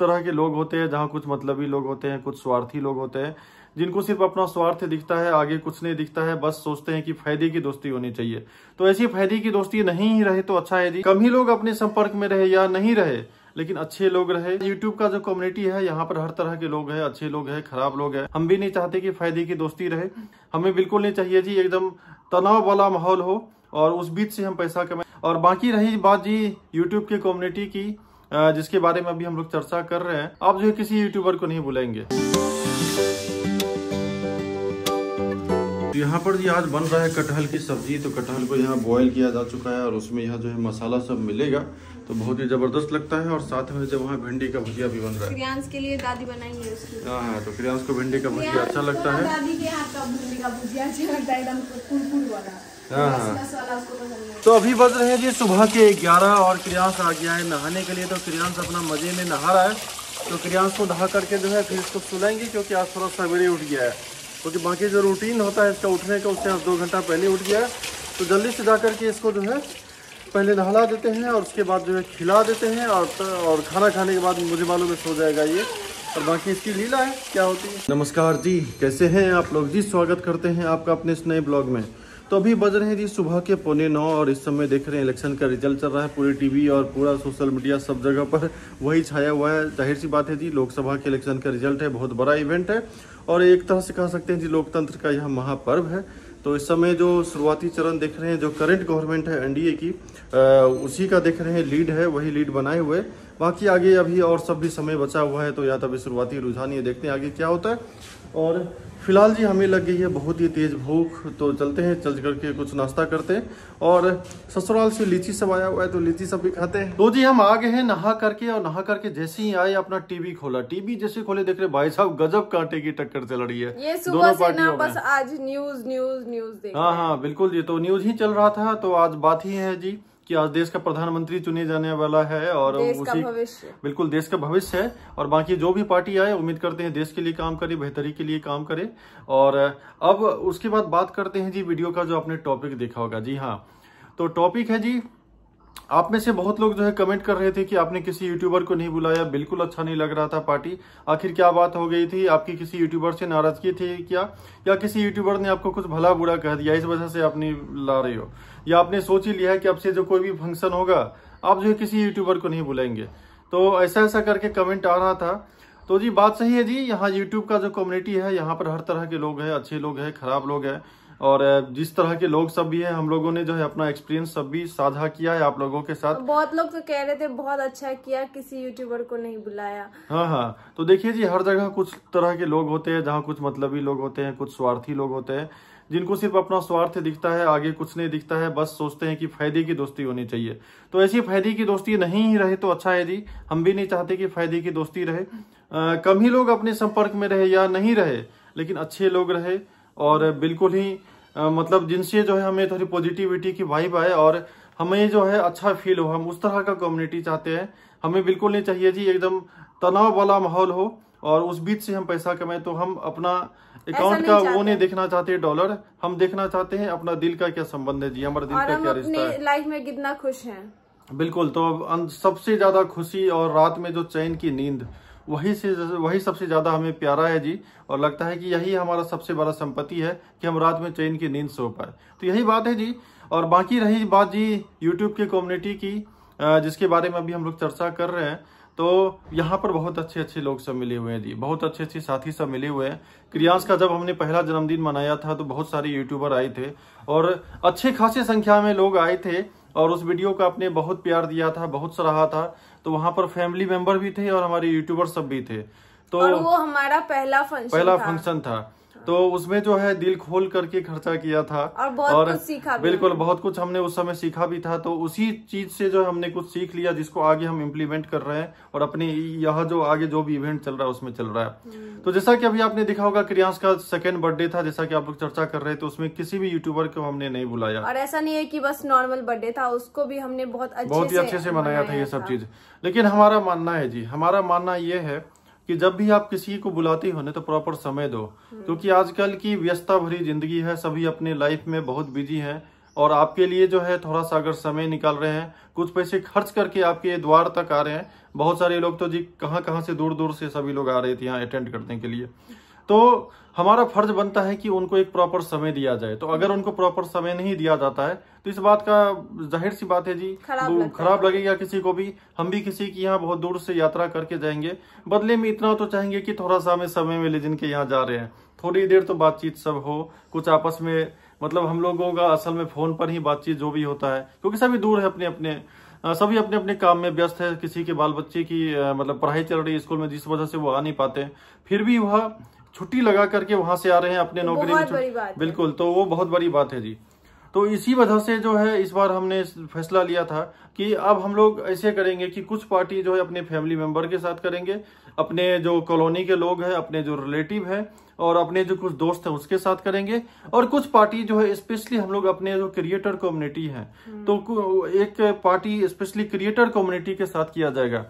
तरह के लोग होते हैं जहाँ कुछ मतलबी लोग होते हैं कुछ स्वार्थी लोग होते हैं जिनको सिर्फ अपना स्वार्थ दिखता है आगे कुछ नहीं दिखता है बस सोचते हैं कि फायदे की दोस्ती होनी चाहिए तो ऐसी फायदे की दोस्ती नहीं ही रहे तो अच्छा है जी कम ही लोग अपने संपर्क में रहे या नहीं रहे लेकिन अच्छे लोग रहे यूट्यूब का जो कम्युनिटी है यहाँ पर हर तरह के लोग हैं अच्छे लोग हैं खराब लोग हैं हम भी नहीं चाहते कि फायदे की दोस्ती रहे हमें बिल्कुल नहीं चाहिए जी एकदम तनाव वाला माहौल हो और उस बीच से हम पैसा कमाए और बाकी रही बात जी यूट्यूब की कम्युनिटी की जिसके बारे में अभी हम लोग चर्चा कर रहे हैं आप जो है किसी यूट्यूबर को नहीं बुलाएंगे तो यहाँ पर आज बन रहा है कटहल की सब्जी तो कटहल को यहाँ बॉईल किया जा चुका है और उसमें यहाँ जो है मसाला सब मिलेगा तो बहुत ही जबरदस्त लगता है और साथ में जब वहाँ भिंडी का भुजिया भी बन रहा है के लिए दादी बनाई है हाँ, हाँ तो क्रियांश को भिंडी का भुजिया अच्छा लगता है हाँ, हाँ। तो अभी बज रहे हैं जी सुबह के 11 और क्रियांश आ गया है नहाने के लिए तो क्रियांश अपना मज़े में नहा रहा है तो क्रियांश को नहा करके जो है फिर इसको सुलाएंगे क्योंकि आज थोड़ा सवेरे उठ गया है क्योंकि तो बाकी जो रूटीन होता है इसका उठने का उससे आज दो घंटा पहले उठ गया है तो जल्दी से जा करके इसको जो है पहले नहला देते हैं और उसके बाद जो है खिला देते हैं और और खाना खाने के बाद मुझे मालूम है सो जाएगा ये और बाकी इसकी लीला है क्या होती है नमस्कार जी कैसे हैं आप लोग जी स्वागत करते हैं आपका अपने इस नए ब्लॉग में तो अभी बज रहे हैं जी सुबह के पौने नौ और इस समय देख रहे हैं इलेक्शन का रिजल्ट चल रहा है पूरी टीवी और पूरा सोशल मीडिया सब जगह पर वही छाया हुआ है जाहिर सी बात है जी लोकसभा के इलेक्शन का रिजल्ट है बहुत बड़ा इवेंट है और एक तरह से कह सकते हैं जी लोकतंत्र का यह महापर्व है तो इस समय जो शुरुआती चरण देख रहे हैं जो करंट गवर्नमेंट है एनडीए की आ, उसी का देख रहे हैं लीड है वही लीड बनाए हुए बाकी आगे अभी और सब भी समय बचा हुआ है तो या तो अभी शुरुआती रुझान ये देखते हैं आगे क्या होता है और फ़िलहाल जी हमें लग गई है बहुत ही तेज़ भूख तो चलते हैं चल करके कुछ नाश्ता करते हैं और ससुराल से लीची सब आया हुआ है तो लीची सब भी खाते हैं तो जी हम आ गए हैं नहा करके और नहा करके जैसे ही आए अपना टीवी खोला टीवी जैसे खोले देख रहे भाई साहब गजब कांटे की टक्कर चल रही है ये दोनों पार्टियों बस आज न्यूज न्यूज न्यूज हाँ हाँ बिल्कुल जी तो न्यूज ही चल रहा था तो आज बात ही है जी कि आज देश का प्रधानमंत्री चुने जाने वाला है और उसी बिल्कुल देश का भविष्य है और बाकी जो भी पार्टी आए उम्मीद करते हैं देश के लिए काम करे बेहतरी के लिए काम करे और अब उसके बाद बात करते हैं जी वीडियो का जो आपने टॉपिक देखा होगा जी हाँ तो टॉपिक है जी आप में से बहुत लोग जो है कमेंट कर रहे थे कि आपने किसी यूट्यूबर को नहीं बुलाया बिल्कुल अच्छा नहीं लग रहा था पार्टी आखिर क्या बात हो गई थी आपकी किसी यूट्यूबर से नाराजगी थी क्या या किसी यूट्यूबर ने आपको कुछ भला बुरा कह दिया इस वजह से आप नहीं ला रहे हो या आपने सोच ही लिया है कि आपसे जो कोई भी फंक्शन होगा आप जो है किसी यूट्यूबर को नहीं बुलाएंगे तो ऐसा ऐसा करके कमेंट आ रहा था तो जी बात सही है जी यहाँ यूट्यूब का जो कम्युनिटी है यहाँ पर हर तरह के लोग हैं अच्छे लोग हैं खराब लोग हैं और जिस तरह के लोग सब भी है हम लोगों ने जो है अपना एक्सपीरियंस सब भी साझा किया है आप लोगों के साथ बहुत लोग तो कह रहे थे बहुत अच्छा किया किसी यूट्यूबर को नहीं बुलाया हाँ हाँ तो देखिए जी हर जगह कुछ तरह के लोग होते हैं जहाँ कुछ मतलबी लोग होते हैं कुछ स्वार्थी लोग होते हैं जिनको सिर्फ अपना स्वार्थ दिखता है आगे कुछ नहीं दिखता है बस सोचते हैं कि फायदे की दोस्ती होनी चाहिए तो ऐसी फायदे की दोस्ती नहीं ही रहे तो अच्छा है जी हम भी नहीं चाहते कि फायदे की दोस्ती रहे आ, कम ही लोग अपने संपर्क में रहे या नहीं रहे लेकिन अच्छे लोग रहे और बिल्कुल ही मतलब जिनसे जो है हमें थोड़ी पॉजिटिविटी की वाइब आए और हमें जो है अच्छा फील हो हम उस तरह का कम्युनिटी चाहते हैं हमें बिल्कुल नहीं चाहिए जी एकदम तनाव वाला माहौल हो और उस बीच से हम पैसा कमाएं तो हम अपना अकाउंट का वो नहीं देखना चाहते डॉलर हम देखना चाहते हैं अपना दिल का क्या संबंध है जी हमारे दिल का क्या रिश्ता है लाइफ में कितना खुश है बिल्कुल तो सबसे ज्यादा खुशी और रात में जो चैन की नींद वही से वही सबसे ज़्यादा हमें प्यारा है जी और लगता है कि यही हमारा सबसे बड़ा संपत्ति है कि हम रात में चैन की नींद सो पाए तो यही बात है जी और बाकी रही बात जी यूट्यूब की कम्युनिटी की जिसके बारे में अभी हम लोग चर्चा कर रहे हैं तो यहाँ पर बहुत अच्छे अच्छे लोग सब मिले हुए हैं जी बहुत अच्छे अच्छे साथी सब मिले हुए हैं क्रियांश का जब हमने पहला जन्मदिन मनाया था तो बहुत सारे यूट्यूबर आए थे और अच्छे खासे संख्या में लोग आए थे और उस वीडियो का आपने बहुत प्यार दिया था बहुत सराहा था तो वहाँ पर फैमिली मेंबर भी थे और हमारे यूट्यूबर सब भी थे तो और वो हमारा पहला फंक्शन पहला फंक्शन था अच्छा। तो उसमें जो है दिल खोल करके खर्चा किया था और बहुत और कुछ सीखा भी बिल्कुल बहुत कुछ हमने उस समय सीखा भी था तो उसी चीज से जो हमने कुछ सीख लिया जिसको आगे हम इम्प्लीमेंट कर रहे हैं और अपने यह जो आगे जो भी इवेंट चल रहा है उसमें चल रहा है हम्म। तो जैसा कि अभी आपने देखा होगा क्रियांश का सेकेंड बर्थडे था जैसा की आप लोग चर्चा कर रहे थे तो उसमें किसी भी यूट्यूबर को हमने नहीं बुलाया और ऐसा नहीं है की बस नॉर्मल बर्थडे था उसको भी हमने बहुत बहुत ही अच्छे से मनाया था ये सब चीज लेकिन हमारा मानना है जी हमारा मानना ये है कि जब भी आप किसी को बुलाते हो ना तो प्रॉपर समय दो हम्म। क्योंकि आजकल की व्यस्तता भरी जिंदगी है सभी अपने लाइफ में बहुत बिजी हैं और आपके लिए जो है थोड़ा सा अगर समय निकाल रहे हैं कुछ पैसे खर्च करके आपके द्वार तक आ रहे हैं बहुत सारे लोग तो जी कहाँ कहाँ से दूर दूर से सभी लोग आ रहे थे यहाँ अटेंड करने के लिए तो हमारा फर्ज बनता है कि उनको एक प्रॉपर समय दिया जाए तो अगर उनको प्रॉपर समय नहीं दिया जाता है तो इस बात का जाहिर सी बात है जी खराब, खराब लगेगा किसी को भी हम भी किसी की यहाँ बहुत दूर से यात्रा करके जाएंगे बदले में इतना तो चाहेंगे कि थोड़ा सा हमें समय मिले जिनके यहाँ जा रहे हैं थोड़ी देर तो बातचीत सब हो कुछ आपस में मतलब हम लोगों का असल में फोन पर ही बातचीत जो भी होता है क्योंकि सभी दूर है अपने अपने सभी अपने अपने काम में व्यस्त है किसी के बाल बच्चे की मतलब पढ़ाई चल रही है स्कूल में जिस वजह से वो आ नहीं पाते फिर भी वह छुट्टी लगा करके वहां से आ रहे हैं अपने नौकरी में बिल्कुल तो वो बहुत बड़ी बात है जी तो इसी वजह से जो है इस बार हमने फैसला लिया था कि अब हम लोग ऐसे करेंगे कि कुछ पार्टी जो है अपने फैमिली मेंबर के साथ करेंगे अपने जो कॉलोनी के लोग हैं अपने जो रिलेटिव हैं और अपने जो कुछ दोस्त हैं उसके साथ करेंगे और कुछ पार्टी जो है स्पेशली हम लोग अपने जो क्रिएटर कम्युनिटी है तो हम्म। एक पार्टी स्पेशली क्रिएटर कम्युनिटी के साथ किया जाएगा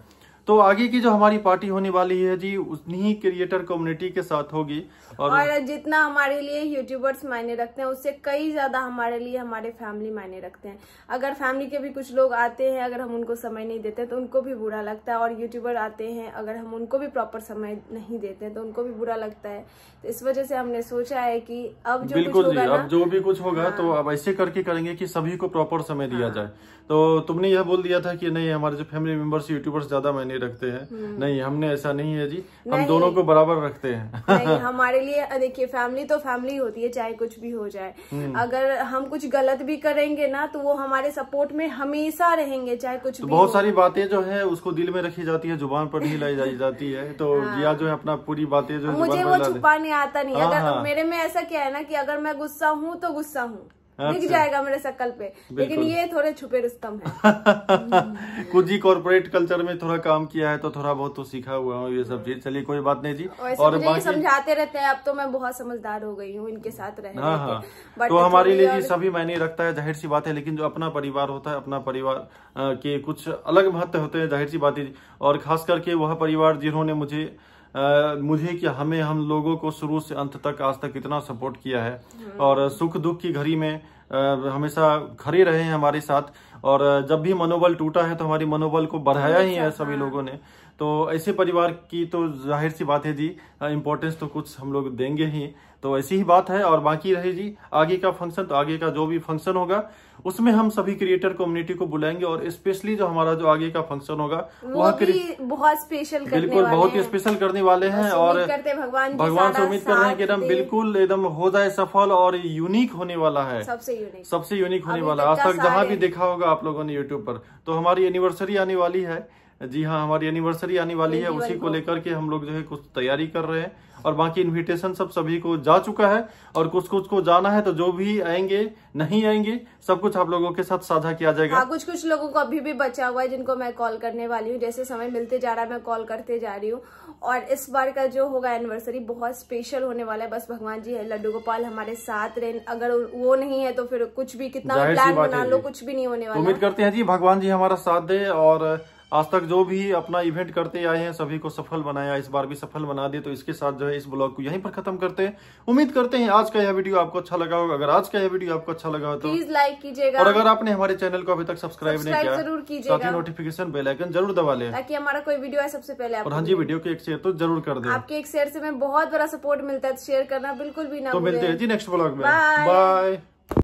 तो आगे की जो हमारी पार्टी होने वाली है जी उतनी क्रिएटर कम्युनिटी के साथ होगी और, और जितना हमारे लिए यूट्यूबर्स मायने रखते हैं उससे कई ज्यादा हमारे लिए हमारे फैमिली मायने रखते हैं अगर फैमिली के भी कुछ लोग आते हैं अगर हम उनको समय नहीं देते तो उनको भी बुरा लगता है और यूट्यूबर आते हैं अगर हम उनको भी प्रॉपर समय नहीं देते तो उनको भी बुरा लगता है तो इस वजह से हमने सोचा है की अब जो बिल्कुल जी अब जो भी कुछ होगा तो हाँ। अब ऐसे करके करेंगे की सभी को प्रॉपर समय दिया हाँ। जाए तो तुमने यह बोल दिया था कि नहीं हमारे जो फैमिली मेंबर्स यूट्यूबर्स ज्यादा मायने रखते हैं हम्म। नहीं हमने ऐसा नहीं है जी हम दोनों को बराबर रखते हैं नहीं हमारे लिए देखिए फैमिली तो फैमिली होती है चाहे कुछ भी हो जाए हम्म। अगर हम कुछ गलत भी करेंगे ना तो वो हमारे सपोर्ट में हमेशा रहेंगे चाहे कुछ तो बहुत सारी बातें जो है उसको दिल में रखी जाती है जुबान पर नहीं लाई जाती है तो हाँ। जिया जो है अपना पूरी बातें जो मुझे वो छुपाने आता नहीं हाँ, अगर हाँ। मेरे में ऐसा क्या है ना की अगर मैं गुस्सा हूँ तो गुस्सा हूँ दिख अच्छा। जाएगा मेरे शक्ल पे लेकिन ये थोड़े छुपे रुस्तम है कुछ जी कॉर्पोरेट कल्चर में थोड़ा काम किया है तो थोड़ा बहुत तो सीखा हुआ हूँ ये सब चीज चलिए कोई बात नहीं जी और समझाते रहते हैं अब तो मैं बहुत समझदार हो गई हूँ इनके साथ रहने हाँ हाँ तो हमारे लिए सभी मैंने रखता है जाहिर सी बात है लेकिन जो अपना परिवार होता है अपना परिवार के कुछ अलग महत्व होते हैं जाहिर सी बात है और खास करके वह परिवार जिन्होंने मुझे आ, मुझे कि हमें हम लोगों को शुरू से अंत तक आज तक इतना सपोर्ट किया है हम्म। और सुख दुख की घड़ी में आ, हमेशा खड़े रहे हैं हमारे साथ और जब भी मनोबल टूटा है तो हमारी मनोबल को बढ़ाया ही है अच्छा, सभी हाँ। लोगों ने तो ऐसे परिवार की तो जाहिर सी बात है जी इम्पोर्टेंस तो कुछ हम लोग देंगे ही तो ऐसी ही बात है और बाकी रहे जी आगे का फंक्शन तो आगे का जो भी फंक्शन होगा उसमें हम सभी क्रिएटर कम्युनिटी को बुलाएंगे और स्पेशली जो हमारा जो आगे का फंक्शन होगा वह बहुत स्पेशल बिल्कुल बहुत ही स्पेशल करने वाले हैं और भगवान भगवान से उम्मीद कर रहे हैं कि एकदम बिल्कुल एकदम हो जाए सफल और यूनिक होने वाला है सबसे यूनिक सबसे यूनिक होने वाला आज तक जहाँ भी देखा होगा आप लोगों ने यूट्यूब पर तो हमारी एनिवर्सरी आने वाली है जी हाँ हमारी एनिवर्सरी आने वाली है उसी को लेकर के हम लोग जो है कुछ तैयारी कर रहे हैं और बाकी इनविटेशन सब सभी को जा चुका है और कुछ कुछ को जाना है तो जो भी आएंगे नहीं आएंगे सब कुछ आप लोगों के साथ साझा किया जाएगा हाँ, कुछ कुछ लोगों को अभी भी बचा हुआ है जिनको मैं कॉल करने वाली हूँ जैसे समय मिलते जा रहा है मैं कॉल करते जा रही हूँ और इस बार का जो होगा एनिवर्सरी बहुत स्पेशल होने वाला है बस भगवान जी है लड्डू गोपाल हमारे साथ रहे अगर वो नहीं है तो फिर कुछ भी कितना प्लान बना लो कुछ भी नहीं होने वाला उम्मीद करते हैं जी भगवान जी हमारा साथ दे और आज तक जो भी अपना इवेंट करते आए हैं सभी को सफल बनाया इस बार भी सफल बना दिए तो इसके साथ जो है इस ब्लॉग को यहीं पर खत्म करते हैं उम्मीद करते हैं आज का यह वीडियो आपको अच्छा लगा होगा अगर आज का यह वीडियो आपको अच्छा लगा हो तो प्लीज लाइक कीजिएगा और अगर आपने हमारे चैनल को अभी तक सब्सक्राइब नहीं किया जरूर कीजिए साथ ही नोटिफिकेशन बेलाइकन जरूर दबा ले ताकि हमारा कोई वीडियो है सबसे पहले और हाँ जी वीडियो को एक शेयर तो जरूर कर दे आपके एक शेयर से हमें बहुत बड़ा सपोर्ट मिलता है शेयर तो करना बिल्कुल भी ना तो मिलते हैं जी नेक्स्ट ब्लॉग में बाय